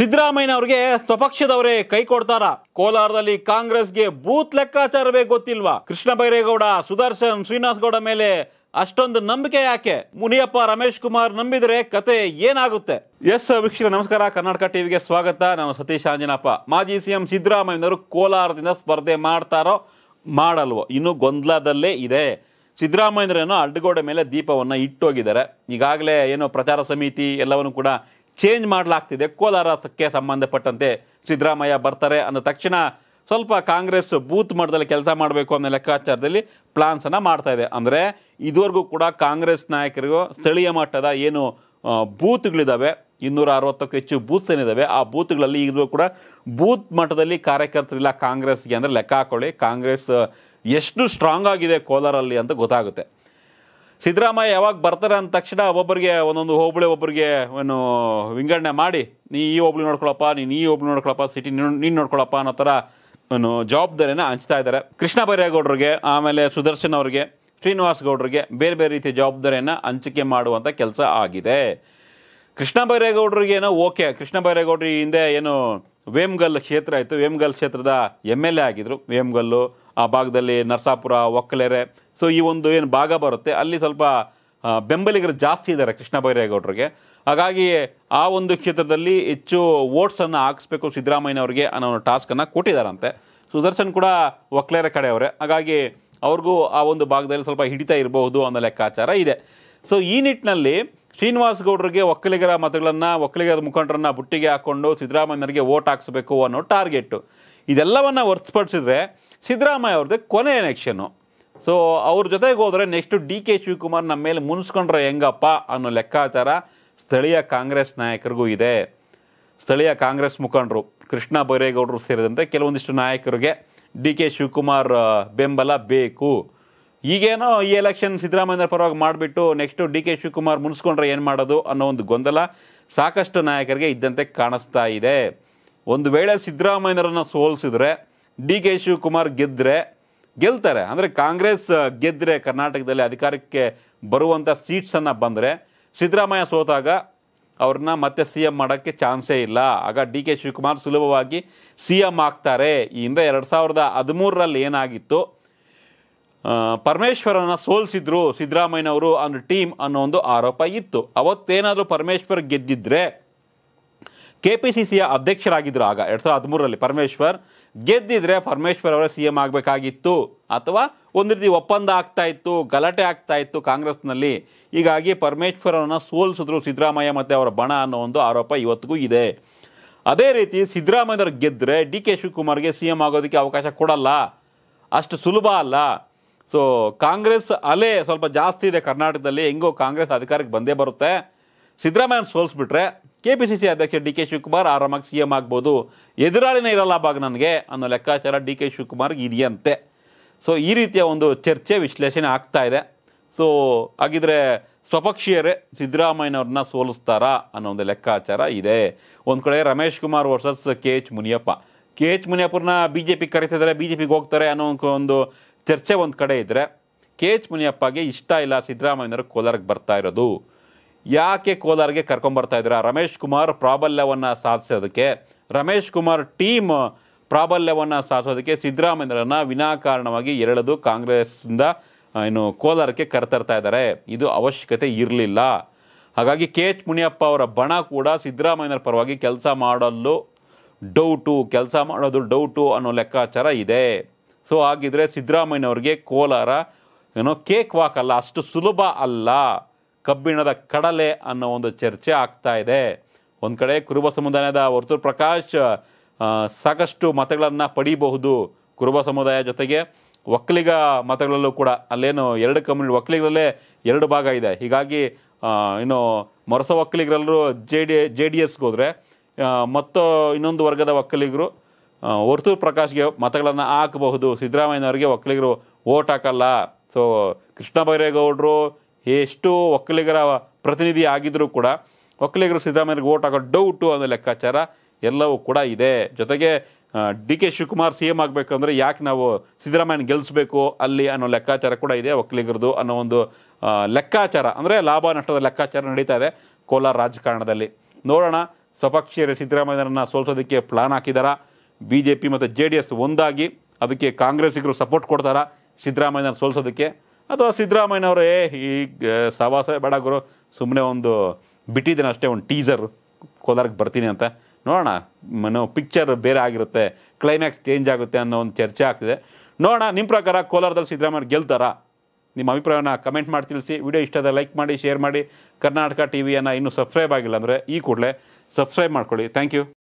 ಸಿದ್ದರಾಮಯ್ಯ ಅವರಿಗೆ ಸ್ವಪಕ್ಷದವರೇ ಕೈ ಕೊಡ್ತಾರ ಕೋಲಾರದಲ್ಲಿ ಕಾಂಗ್ರೆಸ್ಗೆ ಬೂತ್ ಲೆಕ್ಕಾಚಾರವೇ ಗೊತ್ತಿಲ್ವಾ ಕೃಷ್ಣ ಬೈರೇಗೌಡ ಸುದರ್ಶನ್ ಶ್ರೀನಿವಾಸ ಗೌಡ ಮೇಲೆ ಅಷ್ಟೊಂದು ನಂಬಿಕೆ ಯಾಕೆ ಮುನಿಯಪ್ಪ ರಮೇಶ್ ಕುಮಾರ್ ನಂಬಿದ್ರೆ ಕತೆ ಏನಾಗುತ್ತೆ ಎಸ್ ವೀಕ್ಷಕ ನಮಸ್ಕಾರ ಕರ್ನಾಟಕ ಟಿವಿಗೆ ಸ್ವಾಗತ ನಾನು ಸತೀಶ್ ಆಂಜನಪ್ಪ ಮಾಜಿ ಸಿಎಂ ಸಿದ್ದರಾಮಯ್ಯನವರು ಕೋಲಾರದಿಂದ ಸ್ಪರ್ಧೆ ಮಾಡ್ತಾರೋ ಮಾಡಲ್ವೋ ಇನ್ನು ಗೊಂದಲದಲ್ಲೇ ಇದೆ ಸಿದ್ದರಾಮಯ್ಯನರೇನೋ ಅಡ್ಡಗೋಡೆ ಮೇಲೆ ದೀಪವನ್ನು ಇಟ್ಟೋಗಿದ್ದಾರೆ ಈಗಾಗಲೇ ಏನೋ ಪ್ರಚಾರ ಸಮಿತಿ ಎಲ್ಲವನ್ನು ಕೂಡ ಚೇಂಜ್ ಮಾಡಲಾಗ್ತಿದೆ ಕೋಲಾರಕ್ಕೆ ಸಂಬಂಧಪಟ್ಟಂತೆ ಸಿದ್ದರಾಮಯ್ಯ ಬರ್ತಾರೆ ಅಂದ ತಕ್ಷಣ ಸ್ವಲ್ಪ ಕಾಂಗ್ರೆಸ್ ಬೂತ್ ಮಟ್ಟದಲ್ಲಿ ಕೆಲಸ ಮಾಡಬೇಕು ಅನ್ನೋ ಲೆಕ್ಕಾಚಾರದಲ್ಲಿ ಪ್ಲಾನ್ಸನ್ನು ಮಾಡ್ತಾ ಇದೆ ಅಂದರೆ ಇದುವರೆಗೂ ಕೂಡ ಕಾಂಗ್ರೆಸ್ ನಾಯಕರಿಗೂ ಸ್ಥಳೀಯ ಮಟ್ಟದ ಏನು ಬೂತ್ಗಳಿದ್ದಾವೆ ಇನ್ನೂರ ಅರವತ್ತಕ್ಕೂ ಹೆಚ್ಚು ಬೂತ್ಸ್ ಏನಿದ್ದಾವೆ ಆ ಬೂತ್ಗಳಲ್ಲಿ ಈಗಲೂ ಕೂಡ ಬೂತ್ ಮಟ್ಟದಲ್ಲಿ ಕಾರ್ಯಕರ್ತರಿಲ್ಲ ಕಾಂಗ್ರೆಸ್ಗೆ ಅಂದರೆ ಲೆಕ್ಕ ಹಾಕೊಳ್ಳಿ ಕಾಂಗ್ರೆಸ್ ಎಷ್ಟು ಸ್ಟ್ರಾಂಗ್ ಆಗಿದೆ ಕೋಲಾರಲ್ಲಿ ಅಂತ ಗೊತ್ತಾಗುತ್ತೆ ಸಿದ್ದರಾಮಯ್ಯ ಯಾವಾಗ ಬರ್ತಾರೆ ಅಂದ ತಕ್ಷಣ ಒಬ್ಬೊಬ್ಬರಿಗೆ ಒಂದೊಂದು ಹೋಬಳಿ ಒಬ್ಬರಿಗೆ ಏನು ವಿಂಗಡಣೆ ಮಾಡಿ ನೀ ಈ ಹೋಬಳಿ ನೋಡ್ಕೊಳಪ್ಪ ನೀನು ಈ ಹೋಬಳಿ ನೋಡ್ಕೊಳಪ್ಪ ಸಿಟಿ ನೀನು ನೋಡ್ಕೊಳಪ್ಪ ಅನ್ನೋ ಥರ ಏನು ಜವಾಬ್ದಾರಿನ ಹಂಚ್ತಾ ಇದ್ದಾರೆ ಕೃಷ್ಣ ಬೈರೇಗೌಡರಿಗೆ ಆಮೇಲೆ ಸುದರ್ಶನ್ ಅವರಿಗೆ ಶ್ರೀನಿವಾಸ್ ಗೌಡರಿಗೆ ಬೇರೆ ಬೇರೆ ರೀತಿಯ ಜವಾಬ್ದಾರಿಯನ್ನು ಹಂಚಿಕೆ ಮಾಡುವಂಥ ಕೆಲಸ ಆಗಿದೆ ಕೃಷ್ಣ ಬೈರೇಗೌಡರಿಗೆ ಏನೋ ಓಕೆ ಕೃಷ್ಣ ಬೈರೇಗೌಡ್ರ ಹಿಂದೆ ಏನು ವೇಮ್ಗಲ್ ಕ್ಷೇತ್ರ ಆಯಿತು ವೇಮ್ಗಲ್ ಕ್ಷೇತ್ರದ ಎಮ್ ಎಲ್ ಎ ಆಗಿದ್ದರು ವೇಮ್ಗಲ್ಲು ಆ ಭಾಗದಲ್ಲಿ ನರಸಾಪುರ ಒಕ್ಕಲೆರೆ ಸೊ ಈ ಒಂದು ಏನು ಭಾಗ ಬರುತ್ತೆ ಅಲ್ಲಿ ಸ್ವಲ್ಪ ಬೆಂಬಲಿಗರು ಜಾಸ್ತಿ ಇದ್ದಾರೆ ಕೃಷ್ಣ ಬೈರೇಗೌಡರಿಗೆ ಹಾಗಾಗಿ ಆ ಒಂದು ಕ್ಷೇತ್ರದಲ್ಲಿ ಹೆಚ್ಚು ವೋಟ್ಸನ್ನು ಹಾಕಿಸ್ಬೇಕು ಸಿದ್ದರಾಮಯ್ಯನವ್ರಿಗೆ ಅನ್ನೋ ಟಾಸ್ಕನ್ನು ಕೊಟ್ಟಿದ್ದಾರಂತೆ ಸುದರ್ಶನ್ ಕೂಡ ಒಕ್ಲೇರ ಕಡೆಯವರೇ ಹಾಗಾಗಿ ಅವ್ರಿಗೂ ಆ ಒಂದು ಭಾಗದಲ್ಲಿ ಸ್ವಲ್ಪ ಹಿಡಿತಾ ಇರಬಹುದು ಅನ್ನೋ ಲೆಕ್ಕಾಚಾರ ಇದೆ ಸೊ ಈ ನಿಟ್ಟಿನಲ್ಲಿ ಶ್ರೀನಿವಾಸ್ ಗೌಡರಿಗೆ ಒಕ್ಕಲಿಗರ ಮತಗಳನ್ನು ಒಕ್ಕಲಿಗರ ಮುಖಂಡರನ್ನ ಬುಟ್ಟಿಗೆ ಹಾಕ್ಕೊಂಡು ಸಿದ್ದರಾಮಯ್ಯನವರಿಗೆ ವೋಟ್ ಹಾಕಿಸ್ಬೇಕು ಅನ್ನೋ ಟಾರ್ಗೆಟ್ ಇದೆಲ್ಲವನ್ನು ಹೊರತುಪಡಿಸಿದ್ರೆ ಸಿದ್ದರಾಮಯ್ಯ ಅವ್ರದ್ದು ಕೊನೆ ಎಲೆಕ್ಷನ್ನು ಸೊ ಅವ್ರ ಜೊತೆಗೆ ಹೋದರೆ ನೆಕ್ಸ್ಟ್ ಡಿ ಕೆ ಶಿವಕುಮಾರ್ ನಮ್ಮ ಮೇಲೆ ಮುನ್ಸ್ಕೊಂಡ್ರೆ ಹೆಂಗಪ್ಪ ಅನ್ನೋ ಲೆಕ್ಕಾಚಾರ ಸ್ಥಳೀಯ ಕಾಂಗ್ರೆಸ್ ನಾಯಕರಿಗೂ ಇದೆ ಸ್ಥಳೀಯ ಕಾಂಗ್ರೆಸ್ ಮುಖಂಡರು ಕೃಷ್ಣ ಬೈರೇಗೌಡರು ಸೇರಿದಂತೆ ಕೆಲವೊಂದಿಷ್ಟು ನಾಯಕರಿಗೆ ಡಿ ಕೆ ಶಿವಕುಮಾರ್ ಬೆಂಬಲ ಬೇಕು ಈಗೇನೋ ಈ ಎಲೆಕ್ಷನ್ ಸಿದ್ದರಾಮಯ್ಯ ಪರವಾಗಿ ಮಾಡಿಬಿಟ್ಟು ನೆಕ್ಸ್ಟು ಡಿ ಕೆ ಶಿವಕುಮಾರ್ ಮುನ್ಸ್ಕೊಂಡ್ರೆ ಏನು ಮಾಡೋದು ಅನ್ನೋ ಒಂದು ಗೊಂದಲ ಸಾಕಷ್ಟು ನಾಯಕರಿಗೆ ಇದ್ದಂತೆ ಕಾಣಿಸ್ತಾ ಇದೆ ಒಂದು ವೇಳೆ ಸಿದ್ದರಾಮಯ್ಯರನ್ನು ಸೋಲಿಸಿದ್ರೆ ಡಿ ಕೆ ಶಿವಕುಮಾರ್ ಗೆದ್ದರೆ ಗೆಲ್ತಾರೆ ಅಂದರೆ ಕಾಂಗ್ರೆಸ್ ಗೆದ್ದರೆ ಕರ್ನಾಟಕದಲ್ಲಿ ಅಧಿಕಾರಕ್ಕೆ ಬರುವಂಥ ಸೀಟ್ಸನ್ನು ಬಂದರೆ ಸಿದ್ದರಾಮಯ್ಯ ಸೋತಾಗ ಅವ್ರನ್ನ ಮತ್ತೆ ಸಿ ಎಮ್ ಮಾಡೋಕ್ಕೆ ಚಾನ್ಸೇ ಇಲ್ಲ ಆಗ ಡಿ ಕೆ ಶಿವಕುಮಾರ್ ಸುಲಭವಾಗಿ ಸಿ ಎಮ್ ಆಗ್ತಾರೆ ಈ ಹಿಂದೆ ಎರಡು ಸಾವಿರದ ಹದಿಮೂರರಲ್ಲಿ ಏನಾಗಿತ್ತು ಪರಮೇಶ್ವರನ ಸೋಲಿಸಿದ್ರು ಸಿದ್ದರಾಮಯ್ಯನವರು ಅನ್ನೋ ಟೀಮ್ ಅನ್ನೋ ಒಂದು ಆರೋಪ ಇತ್ತು ಅವತ್ತೇನಾದರೂ ಪರಮೇಶ್ವರ್ ಗೆದ್ದಿದ್ರೆ ಕೆ ಪಿ ಸಿ ಸಿಯ ಅಧ್ಯಕ್ಷರಾಗಿದ್ದರು ಆಗ ಎರಡು ಸಾವಿರದ ಹದಿಮೂರರಲ್ಲಿ ಪರಮೇಶ್ವರ್ ಗೆದ್ದಿದ್ರೆ ಪರಮೇಶ್ವರ್ ಅವರ ಸಿ ಎಂ ಆಗಬೇಕಾಗಿತ್ತು ಅಥವಾ ಒಂದು ರೀತಿ ಒಪ್ಪಂದ ಆಗ್ತಾ ಇತ್ತು ಗಲಾಟೆ ಆಗ್ತಾ ಇತ್ತು ಕಾಂಗ್ರೆಸ್ನಲ್ಲಿ ಹೀಗಾಗಿ ಪರಮೇಶ್ವರ್ ಅವರನ್ನು ಸೋಲಿಸಿದ್ರು ಸಿದ್ದರಾಮಯ್ಯ ಮತ್ತು ಅವರ ಬಣ ಅನ್ನೋ ಒಂದು ಆರೋಪ ಇವತ್ತಿಗೂ ಇದೆ ಅದೇ ರೀತಿ ಅವರು ಗೆದ್ದರೆ ಡಿ ಕೆ ಶಿವಕುಮಾರ್ಗೆ ಸಿ ಎಂ ಆಗೋದಕ್ಕೆ ಅವಕಾಶ ಕೊಡಲ್ಲ ಅಷ್ಟು ಸುಲಭ ಅಲ್ಲ ಸೊ ಕಾಂಗ್ರೆಸ್ ಅಲೆ ಸ್ವಲ್ಪ ಜಾಸ್ತಿ ಇದೆ ಕರ್ನಾಟಕದಲ್ಲಿ ಹೆಂಗೋ ಕಾಂಗ್ರೆಸ್ ಅಧಿಕಾರಕ್ಕೆ ಬಂದೇ ಬರುತ್ತೆ ಸಿದ್ದರಾಮಯ್ಯನ ಸೋಲಿಸ್ಬಿಟ್ರೆ ಕೆ ಪಿ ಸಿ ಸಿ ಅಧ್ಯಕ್ಷ ಡಿ ಕೆ ಶಿವಕುಮಾರ್ ಆರಾಮಾಗಿ ಸಿ ಎಂ ಆಗ್ಬೋದು ಎದುರಾಳಿನೇ ಇರಲ್ಲ ಬಾಗ ನನಗೆ ಅನ್ನೋ ಲೆಕ್ಕಾಚಾರ ಡಿ ಕೆ ಶಿವಕುಮಾರ್ಗೆ ಇದೆಯಂತೆ ಸೊ ಈ ರೀತಿಯ ಒಂದು ಚರ್ಚೆ ವಿಶ್ಲೇಷಣೆ ಆಗ್ತಾ ಇದೆ ಸೊ ಹಾಗಿದ್ರೆ ಸ್ವಪಕ್ಷೀಯರೇ ಸಿದ್ದರಾಮಯ್ಯನವ್ರನ್ನ ಸೋಲಿಸ್ತಾರಾ ಅನ್ನೋ ಒಂದು ಲೆಕ್ಕಾಚಾರ ಇದೆ ಒಂದು ಕಡೆ Ramesh Kumar versus K H Muniyappa K H ಮುನಿಯಪ್ಪರನ್ನ ಬಿ ಜೆ ಪಿ ಕರೀತಿದ್ದಾರೆ ಬಿ ಜೆ ಪಿಗೆ ಹೋಗ್ತಾರೆ ಅನ್ನೋ ಒಂದು ಚರ್ಚೆ ಒಂದು ಕಡೆ ಇದ್ದರೆ ಕೆ ಎಚ್ ಮುನಿಯಪ್ಪಗೆ ಇಷ್ಟ ಇಲ್ಲ ಸಿದ್ದರಾಮಯ್ಯನವರು ಕೋಲಾರಕ್ಕೆ ಬರ್ತಾ ಇರೋದು ಯಾಕೆ ಕೋಲಾರ್ಗೆ ಕರ್ಕೊಂಬರ್ತಾ ಇದ್ದೀರಾ ರಮೇಶ್ ಕುಮಾರ್ ಪ್ರಾಬಲ್ಯವನ್ನು ಸಾಧಿಸೋದಕ್ಕೆ ರಮೇಶ್ ಕುಮಾರ್ ಟೀಮ್ ಪ್ರಾಬಲ್ಯವನ್ನು ಸಾಧಿಸೋದಕ್ಕೆ ಸಿದ್ದರಾಮಯ್ಯರನ್ನು ವಿನಾಕಾರಣವಾಗಿ ಎರಡದು ಕಾಂಗ್ರೆಸ್ಸಿಂದ ಏನು ಕೋಲಾರಕ್ಕೆ ಕರೆತರ್ತಾ ಇದ್ದಾರೆ ಇದು ಅವಶ್ಯಕತೆ ಇರಲಿಲ್ಲ ಹಾಗಾಗಿ ಕೆ ಎಚ್ ಮುನಿಯಪ್ಪ ಅವರ ಬಣ ಕೂಡ ಸಿದ್ದರಾಮಯ್ಯರ ಪರವಾಗಿ ಕೆಲಸ ಮಾಡಲು ಡೌಟು ಕೆಲಸ ಮಾಡೋದು ಡೌಟು ಅನ್ನೋ ಲೆಕ್ಕಾಚಾರ ಇದೆ ಸೊ ಹಾಗಿದ್ರೆ ಸಿದ್ದರಾಮಯ್ಯನವ್ರಿಗೆ ಕೋಲಾರ ಏನೋ ಕೇಕ್ ವಾಕ್ ಅಲ್ಲ ಅಷ್ಟು ಸುಲಭ ಅಲ್ಲ ಕಬ್ಬಿಣದ ಕಡಲೆ ಅನ್ನೋ ಒಂದು ಚರ್ಚೆ ಆಗ್ತಾ ಇದೆ ಒಂದು ಕಡೆ ಕುರುಬ ಸಮುದಾಯದ ವರ್ತೂರು ಪ್ರಕಾಶ್ ಸಾಕಷ್ಟು ಮತಗಳನ್ನು ಪಡೀಬಹುದು ಕುರುಬ ಸಮುದಾಯ ಜೊತೆಗೆ ಒಕ್ಕಲಿಗ ಮತಗಳಲ್ಲೂ ಕೂಡ ಅಲ್ಲೇನು ಎರಡು ಕಮ್ಯುನಿಟಿ ಒಕ್ಕಲಿಗರಲ್ಲೇ ಎರಡು ಭಾಗ ಇದೆ ಹೀಗಾಗಿ ಇನ್ನು ಮೊರಸ ಒಕ್ಕಲಿಗರೆಲ್ಲರೂ ಜೆ ಡಿ ಜೆ ಡಿ ಎಸ್ಗೆ ಹೋದರೆ ಮತ್ತು ಇನ್ನೊಂದು ವರ್ಗದ ಒಕ್ಕಲಿಗರು ವರ್ತೂರು ಪ್ರಕಾಶ್ಗೆ ಮತಗಳನ್ನು ಹಾಕಬಹುದು ಸಿದ್ದರಾಮಯ್ಯನವರಿಗೆ ಒಕ್ಕಲಿಗರು ಓಟ್ ಹಾಕಲ್ಲ ಸೊ ಕೃಷ್ಣ ಬೈರೇಗೌಡರು ಎಷ್ಟೋ ಒಕ್ಕಲಿಗರ ಪ್ರತಿನಿಧಿ ಆಗಿದ್ದರೂ ಕೂಡ ಒಕ್ಕಲಿಗರು ಸಿದ್ದರಾಮಯ್ಯನಿಗೆ ಓಟ್ ಹಾಕೋ ಡೌಟು ಅನ್ನೋ ಲೆಕ್ಕಾಚಾರ ಎಲ್ಲವೂ ಕೂಡ ಇದೆ ಜೊತೆಗೆ D K Shivakumar C M ಆಗಬೇಕಂದ್ರೆ ಯಾಕೆ ನಾವು ಸಿದ್ದರಾಮಯ್ಯನ ಗೆಲ್ಲಿಸಬೇಕು ಅಲ್ಲಿ ಅನ್ನೋ ಲೆಕ್ಕಾಚಾರ ಕೂಡ ಇದೆ ಒಕ್ಕಲಿಗರದು ಅನ್ನೋ ಒಂದು ಲೆಕ್ಕಾಚಾರ ಅಂದರೆ ಲಾಭ ನಷ್ಟದ ಲೆಕ್ಕಾಚಾರ ನಡೀತಾ ಇದೆ ಕೋಲಾರ ರಾಜಕಾರಣದಲ್ಲಿ ನೋಡೋಣ ಸಪಕ್ಷೀಯರು ಸಿದ್ದರಾಮಯ್ಯನನ್ನು ಸೋಲ್ಸೋದಕ್ಕೆ ಪ್ಲಾನ್ ಹಾಕಿದಾರಾ ಬಿ ಜೆ ಪಿ ಮತ್ತು ಜೆ ಡಿ ಎಸ್ ಒಂದಾಗಿ ಅದಕ್ಕೆ ಕಾಂಗ್ರೆಸ್ಸಿಗರು ಸಪೋರ್ಟ್ ಕೊಡ್ತಾರಾ ಸಿದ್ದರಾಮಯ್ಯನ ಸೋಲ್ಸೋದಕ್ಕೆ ಅಥವಾ ಸಿದ್ದರಾಮಯ್ಯನವರು ಏ ಈ ಸವಾಸ ಬೇಡ ಗುರು ಸುಮ್ಮನೆ ಒಂದು ಬಿಟ್ಟಿದ್ದೇನೆ ಅಷ್ಟೇ ಒಂದು ಟೀಸರ್ ಕೋಲಾರಕ್ಕೆ ಬರ್ತೀನಿ ಅಂತ ನೋಡೋಣ ಮನೋ ಪಿಕ್ಚರ್ ಬೇರೆ ಆಗಿರುತ್ತೆ ಕ್ಲೈಮ್ಯಾಕ್ಸ್ ಚೇಂಜ್ ಆಗುತ್ತೆ ಅನ್ನೋ ಒಂದು ಚರ್ಚೆ ಆಗ್ತಿದೆ ನೋಡೋಣ ನಿಮ್ಮ ಪ್ರಕಾರ ಕೋಲಾರದಲ್ಲಿ ಸಿದ್ದರಾಮಯ್ಯ ಗೆಲ್ತಾರಾ ನಿಮ್ಮ ಅಭಿಪ್ರಾಯವನ್ನು ಕಮೆಂಟ್ ಮಾಡಿ ತಿಳಿಸಿ ವಿಡಿಯೋ ಇಷ್ಟದ ಲೈಕ್ ಮಾಡಿ ಶೇರ್ ಮಾಡಿ ಕರ್ನಾಟಕ ಟಿ ವಿಯನ್ನು ಇನ್ನೂ ಸಬ್ಸ್ಕ್ರೈಬ್ ಆಗಿಲ್ಲ ಅಂದರೆ ಈ ಕೂಡಲೇ ಸಬ್ಸ್ಕ್ರೈಬ್ ಮಾಡ್ಕೊಳ್ಳಿ ಥ್ಯಾಂಕ್ ಯು